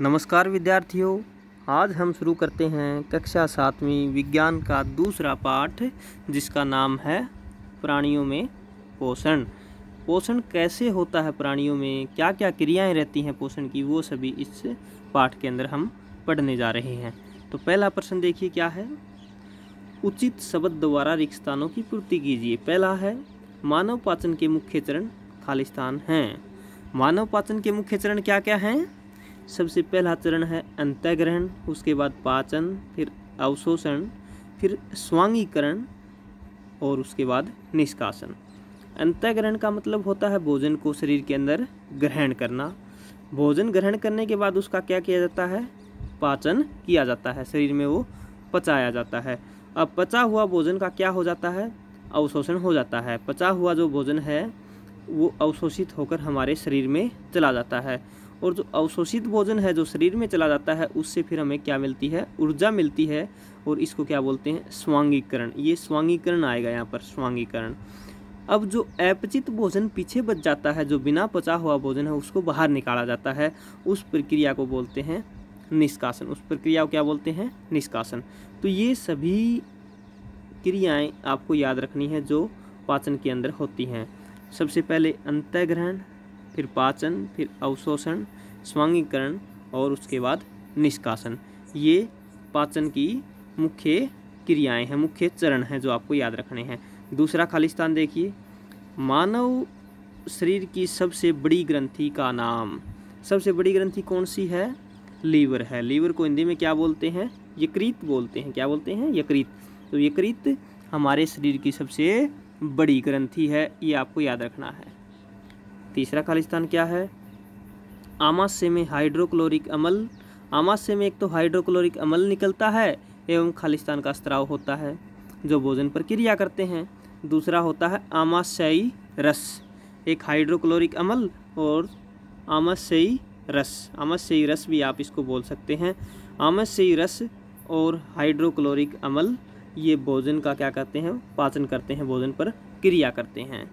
नमस्कार विद्यार्थियों आज हम शुरू करते हैं कक्षा सातवीं विज्ञान का दूसरा पाठ जिसका नाम है प्राणियों में पोषण पोषण कैसे होता है प्राणियों में क्या क्या क्रियाएं रहती हैं पोषण की वो सभी इस पाठ के अंदर हम पढ़ने जा रहे हैं तो पहला प्रश्न देखिए क्या है उचित शब्द द्वारा रिक्तस्थानों की पूर्ति कीजिए पहला है मानव पाचन के मुख्य चरण खालिस्तान हैं मानव पाचन के मुख्य चरण क्या क्या हैं सबसे पहला चरण है अंतग्रहण उसके बाद पाचन फिर अवशोषण फिर स्वांगीकरण और उसके बाद निष्कासन अंतग्रहण का मतलब होता है भोजन को शरीर के अंदर ग्रहण करना भोजन ग्रहण करने के बाद उसका क्या किया जाता है पाचन किया जाता है शरीर में वो पचाया जाता है अब पचा हुआ भोजन का क्या हो जाता है अवशोषण हो जाता है पचा हुआ जो भोजन है वो अवशोषित होकर हमारे शरीर में चला जाता है और जो अवशोषित भोजन है जो शरीर में चला जाता है उससे फिर हमें क्या मिलती है ऊर्जा मिलती है और इसको क्या बोलते हैं स्वांगीकरण ये स्वांगीकरण आएगा यहाँ पर स्वांगीकरण अब जो अपचित भोजन पीछे बच जाता है जो बिना पचा हुआ भोजन है उसको बाहर निकाला जाता है उस प्रक्रिया को बोलते हैं निष्कासन उस प्रक्रिया को क्या बोलते हैं निष्कासन तो ये सभी क्रियाएं आपको याद रखनी है जो पाचन के अंदर होती हैं सबसे पहले अंतग्रहण फिर पाचन फिर अवशोषण स्वांगीकरण और उसके बाद निष्कासन ये पाचन की मुख्य क्रियाएं हैं मुख्य चरण हैं जो आपको याद रखने हैं दूसरा खालिस्तान देखिए मानव शरीर की सबसे बड़ी ग्रंथि का नाम सबसे बड़ी ग्रंथि कौन सी है लीवर है लीवर को हिंदी में क्या बोलते हैं यकृत बोलते हैं क्या बोलते हैं यकृत तो यकृत हमारे शरीर की सबसे बड़ी ग्रंथि है ये आपको याद रखना है तीसरा खालिस्तान क्या है आमाश्य में हाइड्रोक्लोरिक अमल आमाश्य में एक तो हाइड्रोक्लोरिक अमल निकलता है एवं खालिस्तान का स्त्राव होता है जो भोजन पर क्रिया करते हैं दूसरा होता है आमाशयी रस एक हाइड्रोक्लोरिक अमल और आमाशयी रस आमाशयी रस भी आप इसको बोल सकते हैं आमाशयी रस और हाइड्रोक्लोरिक अमल ये भोजन का क्या करते हैं पाचन करते हैं भोजन पर क्रिया करते हैं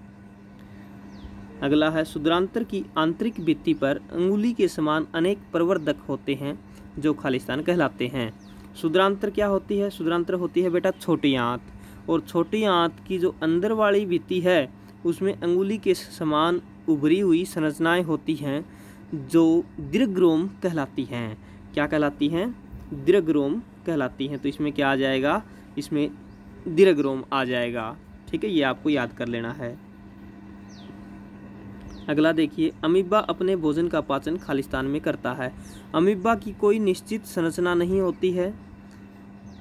अगला है शुद्रांतर की आंतरिक भित्ति पर अंगुली के समान अनेक प्रवर्धक होते हैं जो खालिस्तान कहलाते हैं शुद्रांतर क्या होती है शुद्रांतर होती है बेटा छोटी आँत और छोटी आँत की जो अंदर वाली वित्ति है उसमें अंगुली के समान उभरी हुई संरचनाएँ होती हैं जो दीर्घ्रोम कहलाती हैं क्या कहलाती हैं दीर्घ्रोम कहलाती हैं तो इसमें क्या आ जाएगा इसमें दीर्घ्रोम आ जाएगा ठीक है ये आपको याद कर लेना है अगला देखिए अमीबा अपने भोजन का पाचन खालिस्तान में करता है अमीबा की कोई निश्चित संरचना नहीं होती है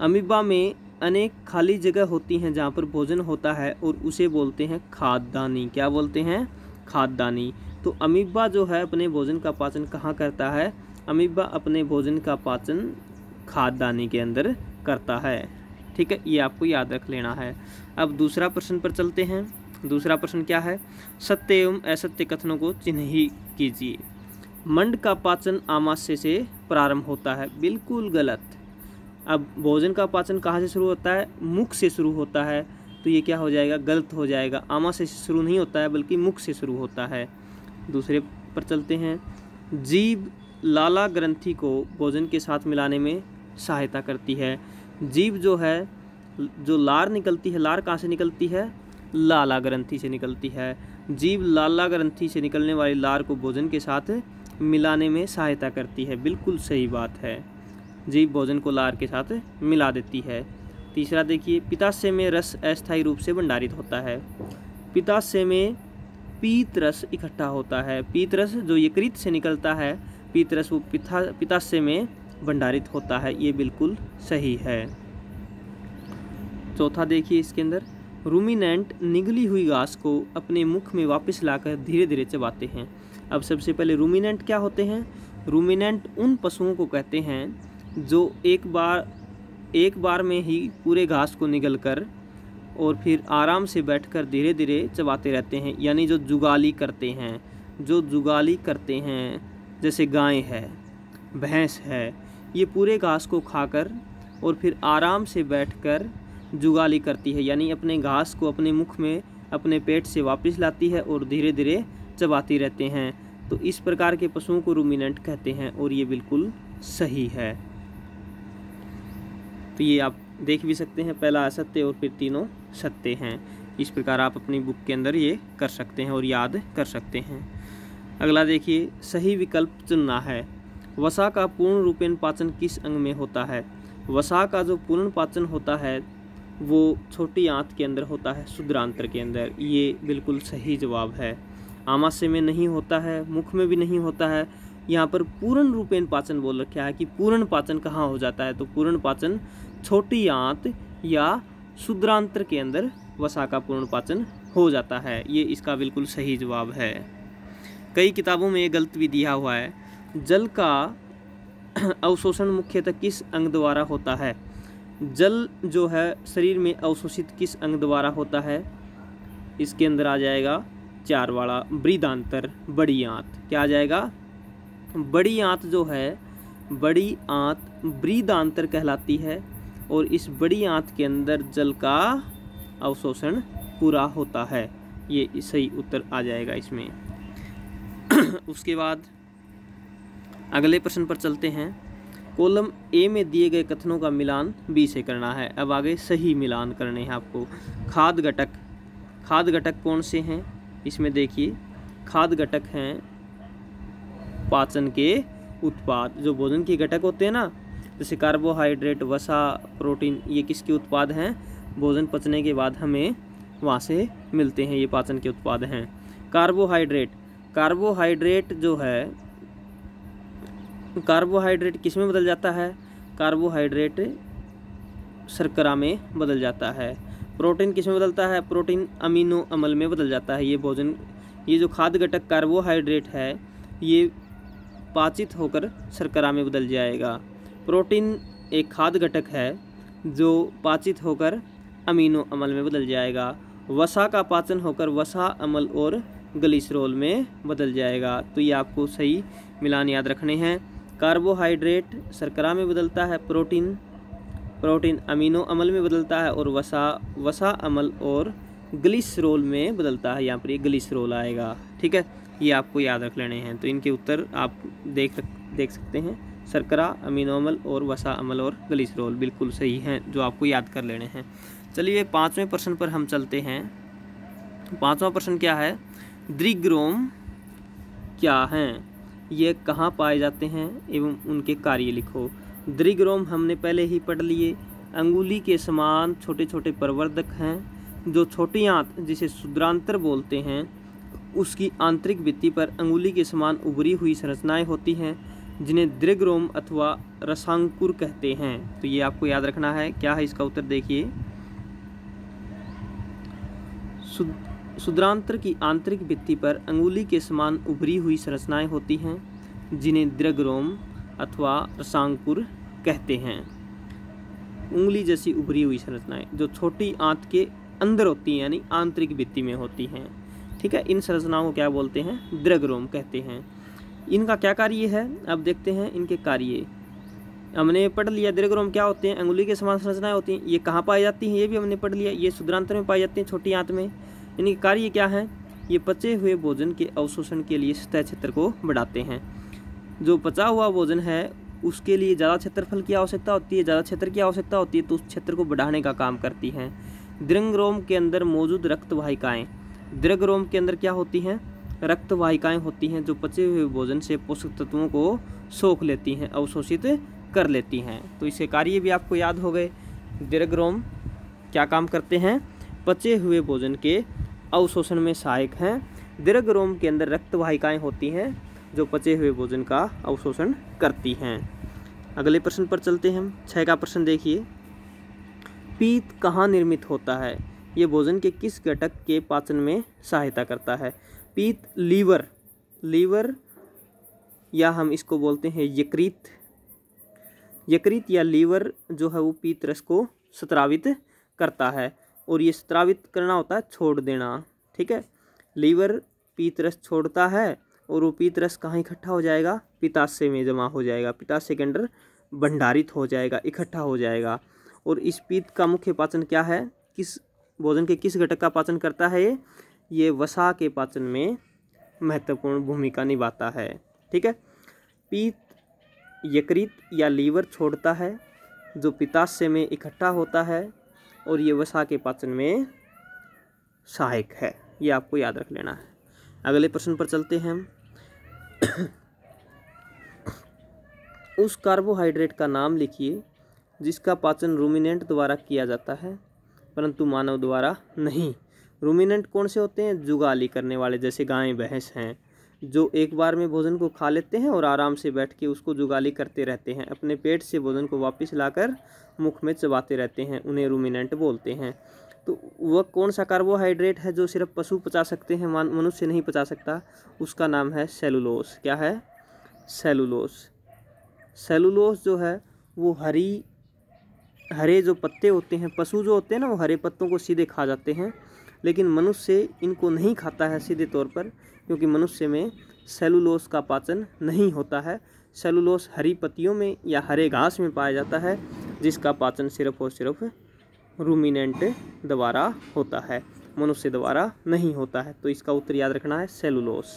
अमीबा में अनेक खाली जगह होती हैं जहाँ पर भोजन होता है और उसे बोलते हैं खाददानी क्या बोलते हैं खाददानी तो अमीबा जो है अपने भोजन का पाचन कहाँ करता है अमीबा अपने भोजन का पाचन खाददानी के अंदर करता है ठीक है ये आपको याद रख लेना है अब दूसरा प्रश्न पर चलते हैं दूसरा प्रश्न क्या है सत्य एवं असत्य कथनों को चिन्हित कीजिए मंड का पाचन आमाशय से प्रारंभ होता है बिल्कुल गलत अब भोजन का पाचन कहाँ से शुरू होता है मुख से शुरू होता है तो ये क्या हो जाएगा गलत हो जाएगा आमाशय से शुरू नहीं होता है बल्कि मुख से शुरू होता है दूसरे पर चलते हैं जीव लाला ग्रंथि को भोजन के साथ मिलाने में सहायता करती है जीव जो है जो लार निकलती है लार कहाँ से निकलती है लाला ग्रंथि से निकलती है जीव लाला ग्रंथि से निकलने वाली लार को भोजन के साथ मिलाने में सहायता करती है बिल्कुल सही बात है जीव भोजन को लार के साथ मिला देती है तीसरा देखिए पिताशय में रस अस्थायी रूप से भंडारित होता है पिताशय में पीत रस इकट्ठा होता है पीत रस जो यकृत से निकलता है पीत रस वो पिता पिताशय में भंडारित होता है ये बिल्कुल सही है चौथा देखिए इसके अंदर रूमिनेंट निगली हुई घास को अपने मुख में वापस लाकर धीरे धीरे चबाते हैं अब सबसे पहले रूमिनेंट क्या होते हैं रूमिनेंट उन पशुओं को कहते हैं जो एक बार एक बार में ही पूरे घास को निगल कर और फिर आराम से बैठकर धीरे धीरे चबाते रहते हैं यानी जो जुगाली करते हैं जो जुगाली करते हैं जैसे गाय है भैंस है ये पूरे घास को खाकर और फिर आराम से बैठकर जुगाली करती है यानी अपने घास को अपने मुख में अपने पेट से वापस लाती है और धीरे धीरे चबाती रहते हैं तो इस प्रकार के पशुओं को रूमिनेंट कहते हैं और ये बिल्कुल सही है तो ये आप देख भी सकते हैं पहला असत्य और फिर तीनों सत्य हैं इस प्रकार आप अपनी बुक के अंदर ये कर सकते हैं और याद कर सकते हैं अगला देखिए सही विकल्प चुनना है वसा का पूर्ण रूपेण पाचन किस अंग में होता है वसा का जो पूर्ण पाचन होता है वो छोटी आंत के अंदर होता है शुद्रांतर के अंदर ये बिल्कुल सही जवाब है आमाशय में नहीं होता है मुख में भी नहीं होता है यहाँ पर पूर्ण रूपेण पाचन बोल रखा है कि पूर्ण पाचन कहाँ हो जाता है तो पूर्ण पाचन छोटी आंत या शुद्रांतर के अंदर वसा का पूर्ण पाचन हो जाता है ये इसका बिल्कुल सही जवाब है कई किताबों में ये गलत भी दिया हुआ है जल का अवशोषण मुख्यतः किस अंग द्वारा होता है जल जो है शरीर में अवशोषित किस अंग द्वारा होता है इसके अंदर आ जाएगा चार वाला वृदांतर बड़ी आंत क्या आ जाएगा बड़ी आंत जो है बड़ी आंत वृदांतर कहलाती है और इस बड़ी आंत के अंदर जल का अवशोषण पूरा होता है ये सही उत्तर आ जाएगा इसमें उसके बाद अगले प्रश्न पर चलते हैं कॉलम ए में दिए गए कथनों का मिलान बी से करना है अब आगे सही मिलान करने हैं आपको खाद घटक खाद घटक कौन से हैं इसमें देखिए खाद घटक हैं पाचन के उत्पाद जो भोजन के घटक होते हैं ना जैसे कार्बोहाइड्रेट वसा प्रोटीन ये किसके उत्पाद हैं भोजन पचने के बाद हमें वहाँ से मिलते हैं ये पाचन के उत्पाद हैं कार्बोहाइड्रेट कार्बोहाइड्रेट जो है कार्बोहाइड्रेट किस में बदल जाता है कार्बोहाइड्रेट शर्करा में बदल जाता है प्रोटीन किस में बदलता है प्रोटीन अमीनो अम्ल में बदल जाता है ये भोजन ये जो खाद्य घटक कार्बोहाइड्रेट है ये पाचित होकर शर्करा में बदल जाएगा प्रोटीन एक खाद्य घटक है जो पाचित होकर अमीनो अम्ल में बदल जाएगा वसा का पाचन होकर वसा अमल और ग्लिसरोल में बदल जाएगा तो ये आपको सही मिलान याद रखने हैं कार्बोहाइड्रेट शर्करा में बदलता है प्रोटीन प्रोटीन अमीनो अमल में बदलता है और वसा वसा अमल और ग्लिसरोल में बदलता है यहाँ पर ये ग्लिसरोल आएगा ठीक है ये आपको याद रख लेने हैं तो इनके उत्तर आप देख देख सकते हैं सरकरा अमीनो अमल और वसा अमल और ग्लिसरोल बिल्कुल सही हैं जो आपको याद कर लेने हैं चलिए पाँचवें प्रश्न पर हम चलते हैं पाँचवा प्रश्न क्या है द्रिग्रोम क्या हैं ये कहाँ पाए जाते हैं एवं उनके कार्य लिखो दृग्रोम हमने पहले ही पढ़ लिए अंगुली के समान छोटे छोटे प्रवर्धक हैं जो छोटी आंत जिसे शुद्रांतर बोलते हैं उसकी आंतरिक भित्ति पर अंगुली के समान उभरी हुई संरचनाएं होती हैं जिन्हें दृग्रोम अथवा रसांकुर कहते हैं तो ये आपको याद रखना है क्या है इसका उत्तर देखिए शुद्रांतर की आंतरिक भित्ति पर अंगुली के समान उभरी हुई संरचनाएं होती हैं जिन्हें द्रगरोम अथवा रसांकुर कहते हैं उंगली जैसी उभरी हुई संरचनाएं जो छोटी आंत के अंदर होती हैं यानी आंतरिक भित्ति में होती हैं ठीक है इन संरचनाओं को क्या बोलते हैं द्रगरोम कहते हैं इनका क्या कार्य है अब देखते हैं इनके कार्य हमने पढ़ लिया दीर्घरोम क्या होते हैं अंगुली के समान संरचनाएं होती हैं ये कहाँ पाई जाती हैं ये भी हमने पढ़ लिया ये शुद्रांतर में पाई जाती हैं छोटी आंत में इनके कार्य क्या हैं ये पचे हुए भोजन के अवशोषण के लिए सतह क्षेत्र को बढ़ाते हैं जो पचा हुआ भोजन है उसके लिए ज़्यादा क्षेत्रफल की आवश्यकता होती है ज़्यादा क्षेत्र की आवश्यकता होती है तो उस क्षेत्र को बढ़ाने का काम करती हैं रोम के अंदर मौजूद रक्त वाहिकाएँ रोम के अंदर क्या होती हैं रक्त वाहिकाएँ होती हैं जो पचे हुए भोजन से पोषक तत्वों को सोख लेती हैं अवशोषित कर लेती हैं तो इसके कार्य भी आपको याद हो गए रोम क्या काम करते हैं पचे हुए भोजन के अवशोषण में सहायक हैं दीर्घ रोम के अंदर रक्त वाहिकाएँ होती हैं जो पचे हुए भोजन का अवशोषण करती हैं अगले प्रश्न पर चलते हैं हम छः का प्रश्न देखिए पीत कहाँ निर्मित होता है ये भोजन के किस घटक के पाचन में सहायता करता है पीत लीवर लीवर या हम इसको बोलते हैं यकृत यकृत या लीवर जो है वो पीत रस को स्त्रावित करता है और ये स्त्रावित करना होता है छोड़ देना ठीक है लीवर पीतरस छोड़ता है और वो पीतरस कहाँ इकट्ठा हो जाएगा पिताशय में जमा हो जाएगा पिताशय के अंदर भंडारित हो जाएगा इकट्ठा हो जाएगा और इस पीत का मुख्य पाचन क्या है किस भोजन के किस घटक का पाचन करता है ये ये वसा के पाचन में महत्वपूर्ण भूमिका निभाता है ठीक है पीत यकृत या लीवर छोड़ता है जो पिताशय में इकट्ठा होता है और ये वसा के पाचन में सहायक है ये आपको याद रख लेना है अगले प्रश्न पर चलते हैं हम उस कार्बोहाइड्रेट का नाम लिखिए जिसका पाचन रूमिनेंट द्वारा किया जाता है परंतु मानव द्वारा नहीं रूमिनेंट कौन से होते हैं जुगाली करने वाले जैसे गाय भैंस हैं जो एक बार में भोजन को खा लेते हैं और आराम से बैठ के उसको जुगाली करते रहते हैं अपने पेट से भोजन को वापस लाकर मुख में चबाते रहते हैं उन्हें रूमिनेंट बोलते हैं तो वह कौन सा कार्बोहाइड्रेट है जो सिर्फ पशु पचा सकते हैं मनुष्य नहीं पचा सकता उसका नाम है सेलुलोस क्या है सेलुलोस सेलुलोस जो है वो हरी हरे जो पत्ते होते हैं पशु जो होते हैं ना वो हरे पत्तों को सीधे खा जाते हैं लेकिन मनुष्य इनको नहीं खाता है सीधे तौर पर क्योंकि मनुष्य में सेलुलोस का पाचन नहीं होता है सेलुलोस हरी पत्तियों में या हरे घास में पाया जाता है जिसका पाचन सिर्फ और सिर्फ रूमिनेंट द्वारा होता है मनुष्य द्वारा नहीं होता है तो इसका उत्तर याद रखना है सेलुलोस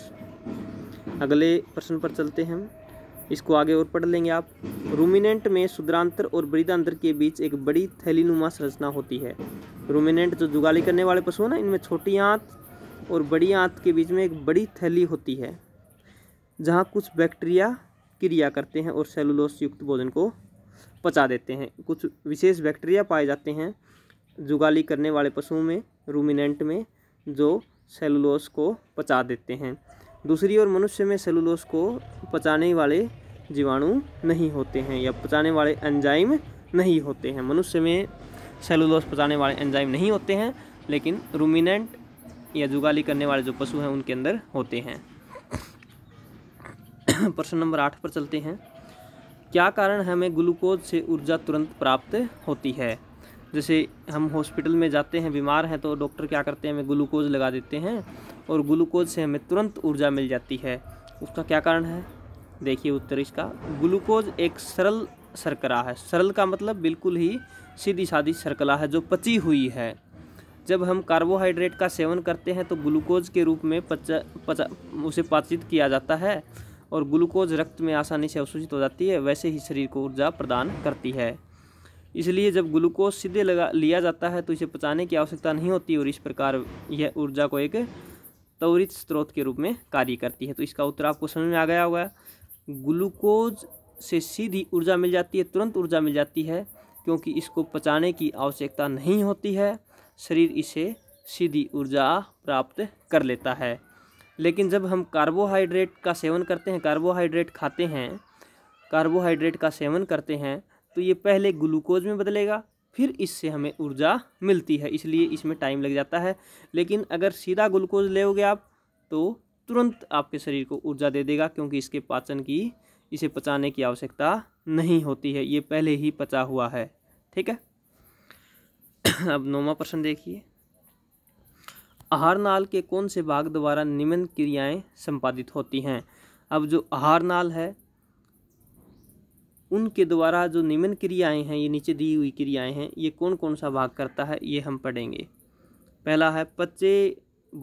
अगले प्रश्न पर चलते हैं हम इसको आगे और पढ़ लेंगे आप रूमिनेंट में शुद्रांतर और वृद्धांतर के बीच एक बड़ी थैलीनुमा संरचना होती है रोमिनेंट जो जुगाली करने वाले पशु हैं ना इनमें छोटी आंत और बड़ी आंत के बीच में एक बड़ी थैली होती है जहाँ कुछ बैक्टीरिया क्रिया करते हैं और सेलुलोस युक्त भोजन को पचा देते हैं कुछ विशेष बैक्टीरिया पाए जाते हैं जुगाली करने वाले पशुओं में रूमिनेंट में जो सेलुलोस को पचा देते हैं दूसरी ओर मनुष्य में सेलुलोस को पचाने वाले जीवाणु नहीं होते हैं या पचाने वाले एंजाइम नहीं होते हैं मनुष्य में सेलुलोस पचाने वाले एंजाइम नहीं होते हैं लेकिन रूमिनेंट या जुगाली करने वाले जो पशु हैं उनके अंदर होते हैं प्रश्न नंबर आठ पर चलते हैं क्या कारण हमें ग्लूकोज से ऊर्जा तुरंत प्राप्त होती है जैसे हम हॉस्पिटल में जाते हैं बीमार हैं तो डॉक्टर क्या करते हैं हमें ग्लूकोज लगा देते हैं और ग्लूकोज से हमें तुरंत ऊर्जा मिल जाती है उसका क्या कारण है देखिए उत्तर इसका ग्लूकोज एक सरल शर्करा है सरल का मतलब बिल्कुल ही सीधी साधी सरकला है जो पची हुई है जब हम कार्बोहाइड्रेट का सेवन करते हैं तो ग्लूकोज के रूप में पचा, पचा उसे पाचित किया जाता है और ग्लूकोज रक्त में आसानी से अवशोषित हो जाती है वैसे ही शरीर को ऊर्जा प्रदान करती है इसलिए जब ग्लूकोज सीधे लगा लिया जाता है तो इसे पचाने की आवश्यकता नहीं होती और इस प्रकार यह ऊर्जा को एक त्वरित स्रोत के रूप में कार्य करती है तो इसका उत्तर आपको समझ में आ गया होगा ग्लूकोज से सीधी ऊर्जा मिल जाती है तुरंत ऊर्जा मिल जाती है क्योंकि इसको पचाने की आवश्यकता नहीं होती है शरीर इसे सीधी ऊर्जा प्राप्त कर लेता है लेकिन जब हम कार्बोहाइड्रेट का सेवन करते हैं कार्बोहाइड्रेट खाते हैं कार्बोहाइड्रेट का सेवन करते हैं तो ये पहले ग्लूकोज में बदलेगा फिर इससे हमें ऊर्जा मिलती है इसलिए इसमें टाइम लग जाता है लेकिन अगर सीधा ग्लूकोज लेोगे आप तो तुरंत आपके शरीर को ऊर्जा दे देगा क्योंकि इसके पाचन की इसे पचाने की आवश्यकता नहीं होती है ये पहले ही पचा हुआ है ठीक है अब नौवा प्रश्न देखिए आहार नाल के कौन से भाग द्वारा निम्न क्रियाएं संपादित होती हैं अब जो आहार नाल है उनके द्वारा जो निम्न क्रियाएं हैं ये नीचे दी हुई क्रियाएं हैं ये कौन कौन सा भाग करता है ये हम पढ़ेंगे पहला है पचे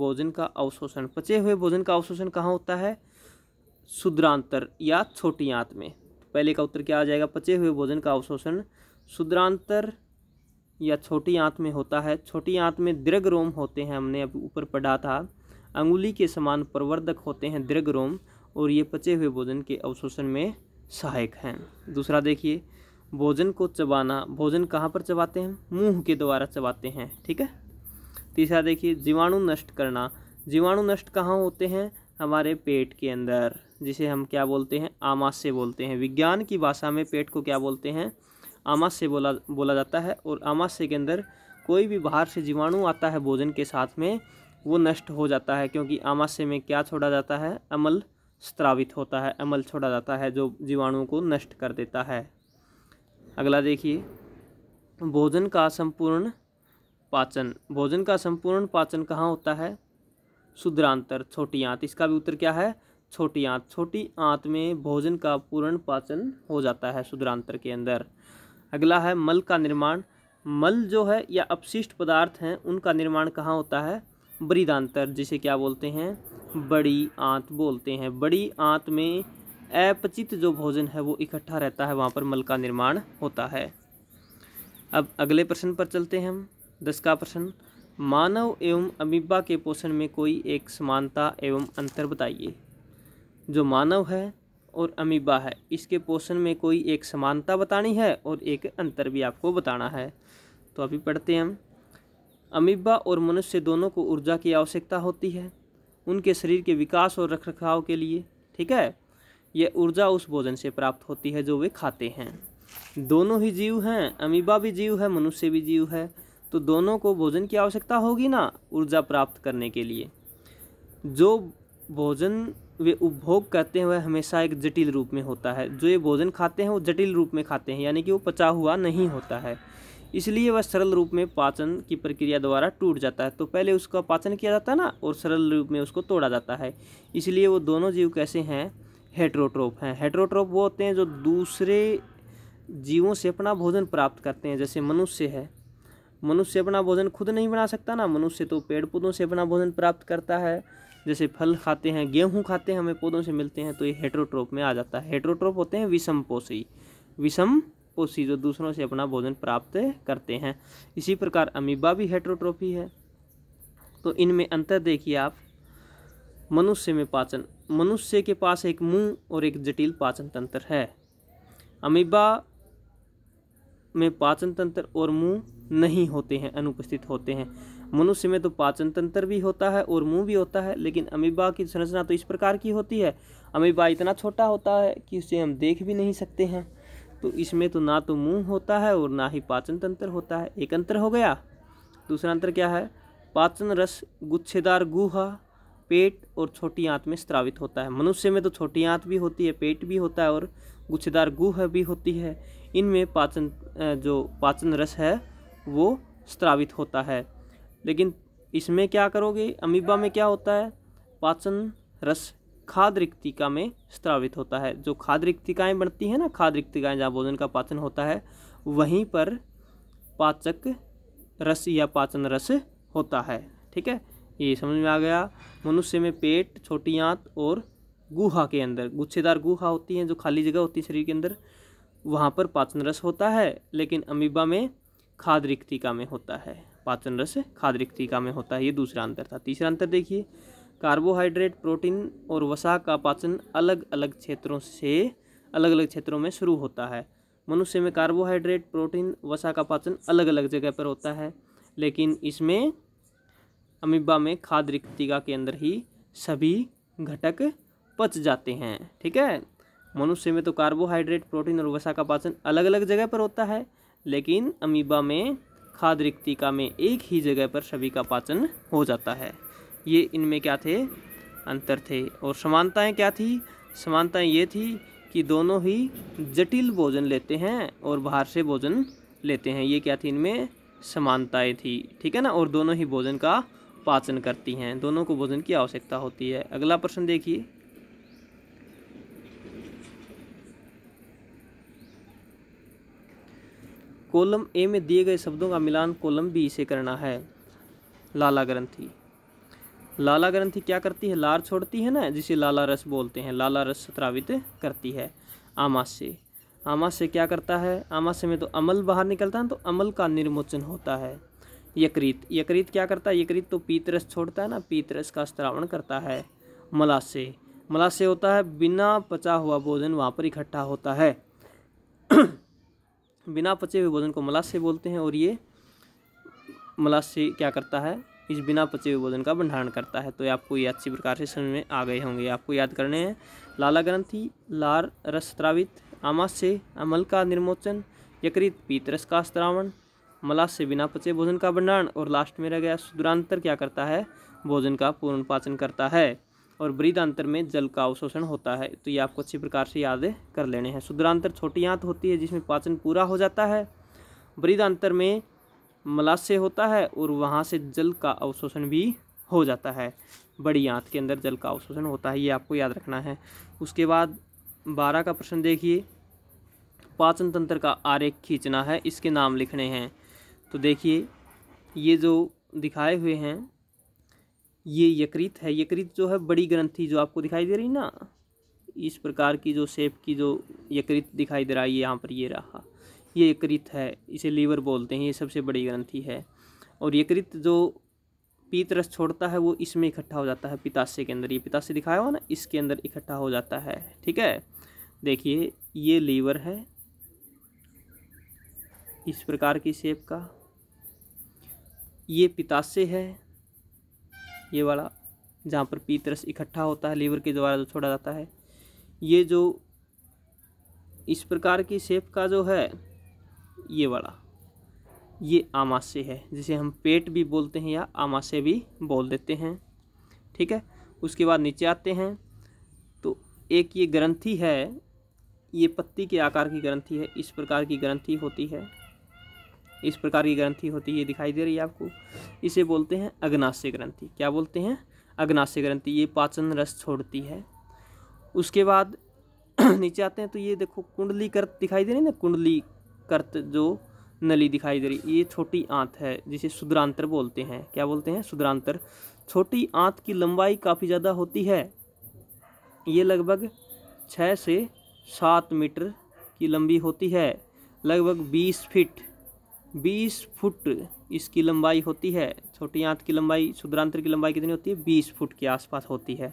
भोजन का अवशोषण पचे हुए भोजन का अवशोषण कहाँ होता है शुद्रांतर या छोटी आंत में पहले का उत्तर क्या आ जाएगा पचे हुए भोजन का अवशोषण शुद्रांतर या छोटी आंत में होता है छोटी आंत में दीर्घ रोम होते हैं हमने अब ऊपर पढ़ा था अंगुली के समान प्रवर्धक होते हैं दीर्घ रोम और ये पचे हुए भोजन के अवशोषण में सहायक हैं दूसरा देखिए भोजन को चबाना भोजन कहाँ पर चबाते हैं मुंह के द्वारा चबाते हैं ठीक है तीसरा देखिए जीवाणु नष्ट करना जीवाणु नष्ट कहाँ होते हैं हमारे पेट के अंदर जिसे हम क्या बोलते हैं आमाशय बोलते हैं विज्ञान की भाषा में पेट को क्या बोलते हैं आमाशय बोला बोला जाता है और आमाशय के अंदर कोई भी बाहर से जीवाणु आता है भोजन के साथ में वो नष्ट हो जाता है क्योंकि आमाशय में क्या छोड़ा जाता है अमल स्त्रावित होता है अमल छोड़ा जाता है जो जीवाणुओं को नष्ट कर देता है अगला देखिए भोजन का संपूर्ण पाचन भोजन का संपूर्ण पाचन कहाँ होता है शुद्रांतर छोटी आंत इसका भी उत्तर क्या है छोटी आंत छोटी आंत में भोजन का पूर्ण पाचन हो जाता है शुद्रांतर के अंदर अगला है मल का निर्माण मल जो है या अपशिष्ट पदार्थ हैं उनका निर्माण कहाँ होता है बृदांतर जिसे क्या बोलते हैं बड़ी आंत बोलते हैं बड़ी आंत में अपचित जो भोजन है वो इकट्ठा रहता है वहाँ पर मल का निर्माण होता है अब अगले प्रश्न पर चलते हैं हम दस का प्रश्न मानव एवं अमीबा के पोषण में कोई एक समानता एवं अंतर बताइए जो मानव है और अमीबा है इसके पोषण में कोई एक समानता बतानी है और एक अंतर भी आपको बताना है तो अभी पढ़ते हैं हम अमीबा और मनुष्य दोनों को ऊर्जा की आवश्यकता होती है उनके शरीर के विकास और रखरखाव के लिए ठीक है यह ऊर्जा उस भोजन से प्राप्त होती है जो वे खाते हैं दोनों ही जीव हैं अमीबा भी जीव है मनुष्य भी जीव है तो दोनों को भोजन की आवश्यकता होगी ना ऊर्जा प्राप्त करने के लिए जो भोजन वे उपभोग करते हैं वह हमेशा एक जटिल रूप में होता है जो ये भोजन खाते हैं वो जटिल रूप में खाते हैं यानी कि वो पचा हुआ नहीं होता है इसलिए वह सरल रूप में पाचन की प्रक्रिया द्वारा टूट जाता है तो पहले उसका पाचन किया जाता है ना और सरल रूप में उसको तोड़ा जाता है इसलिए वो दोनों जीव कैसे हैं हेट्रोट्रोप हैं हेट्रोट्रोप वो होते हैं जो दूसरे जीवों से अपना भोजन प्राप्त करते हैं जैसे मनुष्य है मनुष्य अपना भोजन खुद नहीं बना सकता ना मनुष्य तो पेड़ पौधों से अपना भोजन प्राप्त करता है जैसे फल खाते हैं गेहूँ खाते हैं हमें पौधों से मिलते हैं तो ये हेट्रोट्रोप में आ जाता है हेट्रोट्रोप होते हैं विषम पोषी विषम पोषी जो दूसरों से अपना भोजन प्राप्त करते हैं इसी प्रकार अमीबा भी हेट्रोट्रोपी है तो इनमें अंतर देखिए आप मनुष्य में पाचन मनुष्य के पास एक मुंह और एक जटिल पाचन तंत्र है अमीबा में पाचन तंत्र और मुंह नहीं होते हैं अनुपस्थित होते हैं मनुष्य में तो पाचन तंत्र भी होता है और मुंह भी होता है लेकिन अमीबा की संरचना तो इस प्रकार की होती है अमीबा इतना छोटा होता है कि उसे हम देख भी नहीं सकते हैं तो इसमें तो ना तो मुंह होता है और ना ही पाचन तंत्र होता है एक अंतर हो गया दूसरा अंतर क्या है पाचन रस गुच्छेदार गुहा पेट और छोटी आँत में स्त्रावित होता है मनुष्य में तो छोटी आँत भी होती है पेट भी होता है और गुच्छेदार गुह भी होती है इनमें पाचन जो पाचन रस है वो स्त्रावित होता है लेकिन इसमें क्या करोगे अमीबा में क्या होता है पाचन रस खाद रिक्तिका में स्त्रावित होता है जो खाद रिक्तिकाएँ बनती हैं ना खाद रिक्तिकाएँ जहाँ भोजन का पाचन होता है वहीं पर पाचक रस या पाचन रस होता है ठीक है ये समझ में आ गया मनुष्य में पेट छोटी आंत और गुहा के अंदर गुच्छेदार गुहा होती है जो खाली जगह होती है शरीर के अंदर वहाँ पर पाचन रस होता है लेकिन अमीबा में खाद रिक्तिका में होता है पाचन रस खाद रिक्तिका में होता है ये दूसरा अंतर था तीसरा अंतर देखिए कार्बोहाइड्रेट प्रोटीन और वसा का पाचन अलग अलग क्षेत्रों से अलग अलग क्षेत्रों में शुरू होता है मनुष्य में कार्बोहाइड्रेट प्रोटीन वसा का पाचन अलग अलग जगह पर होता है लेकिन इसमें अमीबा में खाद रिक्तिका के अंदर ही सभी घटक पच जाते हैं ठीक है मनुष्य में तो कार्बोहाइड्रेट प्रोटीन और वसा का पाचन अलग अलग जगह पर होता है लेकिन अमीबा में खाद रिक्तिका में एक ही जगह पर सभी का पाचन हो जाता है ये इनमें क्या थे अंतर थे और समानताएं क्या थी समानताएं ये थी कि दोनों ही जटिल भोजन लेते हैं और बाहर से भोजन लेते हैं ये क्या थी इनमें समानताएं थी ठीक है ना और दोनों ही भोजन का पाचन करती हैं दोनों को भोजन की आवश्यकता होती है अगला प्रश्न देखिए कॉलम ए में दिए गए शब्दों का मिलान कॉलम बी से करना है लाला ग्रंथि लाला ग्रंथि क्या करती है लार छोड़ती है ना जिसे लाला रस बोलते हैं लाला रस स्रावित करती है आमाशय आमाशय क्या करता है आमाशय में तो अमल बाहर निकलता है तो अमल का निर्मोचन होता है यकृत यकृत क्या करता है यकृत तो पीतरस छोड़ता है ना पीतरस का स्त्रावण करता है मलाशय मलाशय होता है बिना पचा हुआ भोजन वहाँ पर इकट्ठा होता है बिना पचे हुए भोजन को मलाशय बोलते हैं और ये मलाशय क्या करता है इस बिना पचे हुए भोजन का भंडारण करता है तो आपको ये अच्छी प्रकार से समझ में आ गए होंगे आपको याद करने हैं लाला ग्रंथि लार रस स्त्रावित आमाशय अमल का निर्मोचन यकृत पीतरस का स्त्रावण मलाशय बिना पचे भोजन का भंडारण और लास्ट में रह गया सुदूरांतर क्या करता है भोजन का पूर्ण पाचन करता है और वृद्धांतर में जल का अवशोषण होता है तो ये आपको अच्छी प्रकार से याद कर लेने हैं शुद्रांतर छोटी आंत होती है जिसमें पाचन पूरा हो जाता है वृद्धांतर में मलाशय होता है और वहाँ से जल का अवशोषण भी हो जाता है बड़ी आंत के अंदर जल का अवशोषण होता है ये आपको याद रखना है उसके बाद बारह का प्रश्न देखिए पाचन तंत्र का आरेख खींचना है इसके नाम लिखने हैं तो देखिए ये जो दिखाए हुए हैं ये यकृत है यकृत जो है बड़ी ग्रंथी जो आपको दिखाई दे रही ना इस प्रकार की जो सेप की जो यकृत दिखाई दे रहा है यहाँ पर ये रहा ये यकृत है इसे लीवर बोलते हैं ये सबसे बड़ी ग्रंथी है और यकृत जो पीत रस छोड़ता है वो इसमें इकट्ठा हो जाता है पिताशय के अंदर ये पिताशय दिखाया हुआ ना इसके अंदर इकट्ठा हो जाता है ठीक है देखिए ये लीवर है इस प्रकार की सेप का ये पिताशय है ये वाला जहाँ पर पीतरस इकट्ठा होता है लीवर के द्वारा जो छोड़ा जाता है ये जो इस प्रकार की सेप का जो है ये वाला ये आमाशय है जिसे हम पेट भी बोलते हैं या आमाशय भी बोल देते हैं ठीक है उसके बाद नीचे आते हैं तो एक ये ग्रंथि है ये पत्ती के आकार की ग्रंथि है इस प्रकार की ग्रंथि होती है इस प्रकार की ग्रंथि होती है दिखाई दे रही है आपको इसे बोलते हैं अग्नाश्य ग्रंथि क्या बोलते हैं अग्नाश्य ग्रंथि ये पाचन रस छोड़ती है उसके बाद नीचे आते हैं तो ये देखो कुंडली कर्त दिखाई दे रही है ना कुंडली कर्त जो नली दिखाई दे रही ये छोटी आंत है जिसे शुद्रांतर बोलते हैं क्या बोलते हैं शुद्रांतर छोटी आंत की लंबाई काफ़ी ज़्यादा होती है ये लगभग छः से सात मीटर की लंबी होती है लगभग बीस फीट बीस फुट इसकी लंबाई होती है छोटी आंत की लंबाई शुद्रांतर की लंबाई कितनी होती है बीस फुट के आसपास होती है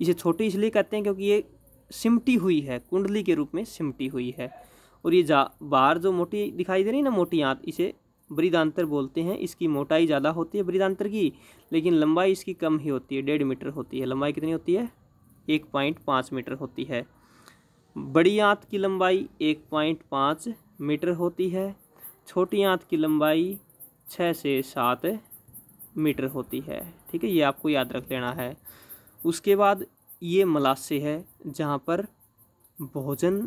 इसे छोटी इसलिए कहते हैं क्योंकि ये सिमटी हुई है कुंडली के रूप में सिमटी हुई है और ये जा बाहर जो मोटी दिखाई दे रही है ना मोटी आंत इसे बृदांतर बोलते हैं इसकी मोटाई ज़्यादा होती है बृदांतर की लेकिन लंबाई इसकी कम ही होती है डेढ़ मीटर होती है लंबाई कितनी होती है एक पॉइंट पाँच मीटर होती है बड़ी आंत की लंबाई एक पॉइंट पाँच मीटर होती है छोटी आँत की लंबाई छः से सात मीटर होती है ठीक है ये आपको याद रख लेना है उसके बाद ये मलाशय है जहाँ पर भोजन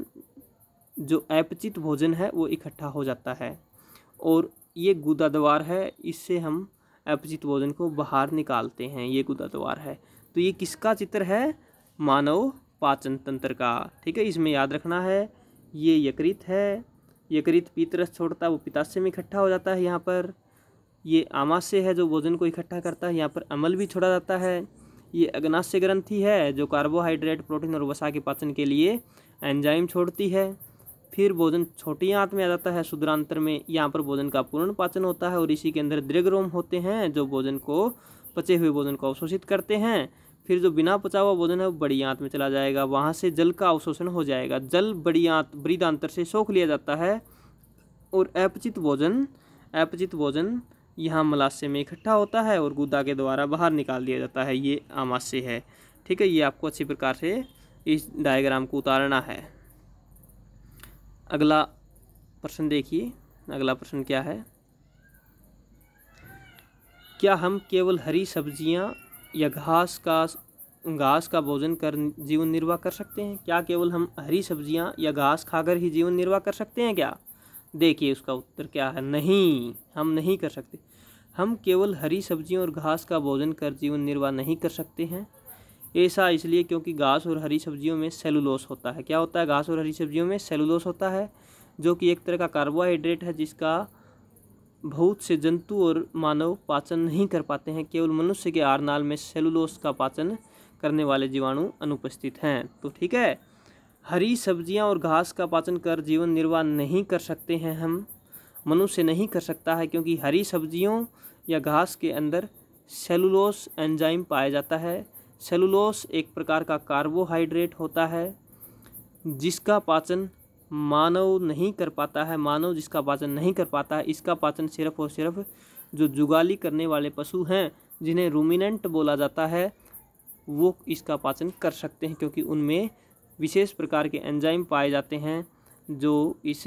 जो अपचित भोजन है वो इकट्ठा हो जाता है और ये गुदा द्वार है इससे हम अपचित भोजन को बाहर निकालते हैं ये गुदा द्वार है तो ये किसका चित्र है मानव पाचन तंत्र का ठीक है इसमें याद रखना है ये यकृत है यकृत पीतरस छोड़ता है वो पिताशय में इकट्ठा हो जाता है यहाँ पर ये आमाशय है जो भोजन को इकट्ठा करता है यहाँ पर अमल भी छोड़ा जाता है ये अग्नाशय ग्रंथि है जो कार्बोहाइड्रेट प्रोटीन और वसा के पाचन के लिए एंजाइम छोड़ती है फिर भोजन छोटी आंत में आ जाता है शुद्रांतर में यहाँ पर भोजन का पूर्ण पाचन होता है और इसी के अंदर दीर्घ रोम होते हैं जो भोजन को पचे हुए भोजन को अवशोषित करते हैं फिर जो बिना पचा हुआ भोजन है वो बड़ी आंत में चला जाएगा वहाँ से जल का अवशोषण हो जाएगा जल बड़ी आंत अंतर से सोख लिया जाता है और अपचित भोजन अपचित भोजन यहाँ मलाशय में इकट्ठा होता है और गुदा के द्वारा बाहर निकाल दिया जाता है ये आमाशय है ठीक है ये आपको अच्छी प्रकार से इस डायग्राम को उतारना है अगला प्रश्न देखिए अगला प्रश्न क्या है क्या हम केवल हरी सब्जियां या घास का घास का भोजन कर जीवन निर्वाह कर सकते हैं क्या केवल हम हरी सब्जियां या घास खाकर ही जीवन निर्वाह कर सकते हैं क्या देखिए उसका उत्तर क्या है नहीं हम नहीं कर सकते हम केवल हरी सब्जियों और घास का भोजन कर जीवन निर्वाह नहीं कर सकते हैं ऐसा इसलिए क्योंकि घास और हरी सब्जियों में सेलुलोस होता है क्या होता है घास और हरी सब्जियों में सेलुलोस होता है जो कि एक तरह का कार्बोहाइड्रेट है जिसका बहुत से जंतु और मानव पाचन नहीं कर पाते हैं केवल मनुष्य के आरनाल में सेलुलोस का पाचन करने वाले जीवाणु अनुपस्थित हैं तो ठीक है हरी सब्जियां और घास का पाचन कर जीवन निर्वाह नहीं कर सकते हैं हम मनुष्य नहीं कर सकता है क्योंकि हरी सब्जियों या घास के अंदर सेलुलोस एंजाइम पाया जाता है सेलुलोस एक प्रकार का कार्बोहाइड्रेट होता है जिसका पाचन मानव नहीं कर पाता है मानव जिसका पाचन नहीं कर पाता है इसका पाचन सिर्फ और सिर्फ जो जुगाली करने वाले पशु हैं जिन्हें रूमिनेंट बोला जाता है वो इसका पाचन कर सकते हैं क्योंकि उनमें विशेष प्रकार के एंजाइम पाए जाते हैं जो इस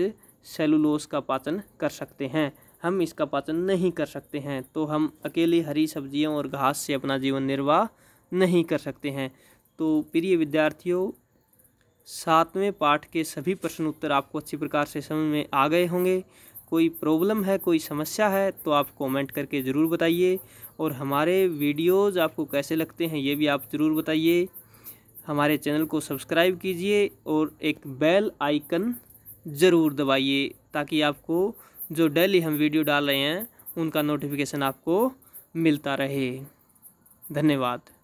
सेलुलोस का पाचन कर सकते हैं हम इसका पाचन नहीं कर सकते हैं तो हम अकेले हरी सब्जियों और घास से अपना जीवन निर्वाह नहीं कर सकते हैं तो प्रिय विद्यार्थियों सातवें पाठ के सभी प्रश्न उत्तर आपको अच्छी प्रकार से समझ में आ गए होंगे कोई प्रॉब्लम है कोई समस्या है तो आप कमेंट करके ज़रूर बताइए और हमारे वीडियोस आपको कैसे लगते हैं ये भी आप ज़रूर बताइए हमारे चैनल को सब्सक्राइब कीजिए और एक बेल आइकन ज़रूर दबाइए ताकि आपको जो डेली हम वीडियो डाल रहे हैं उनका नोटिफिकेशन आपको मिलता रहे धन्यवाद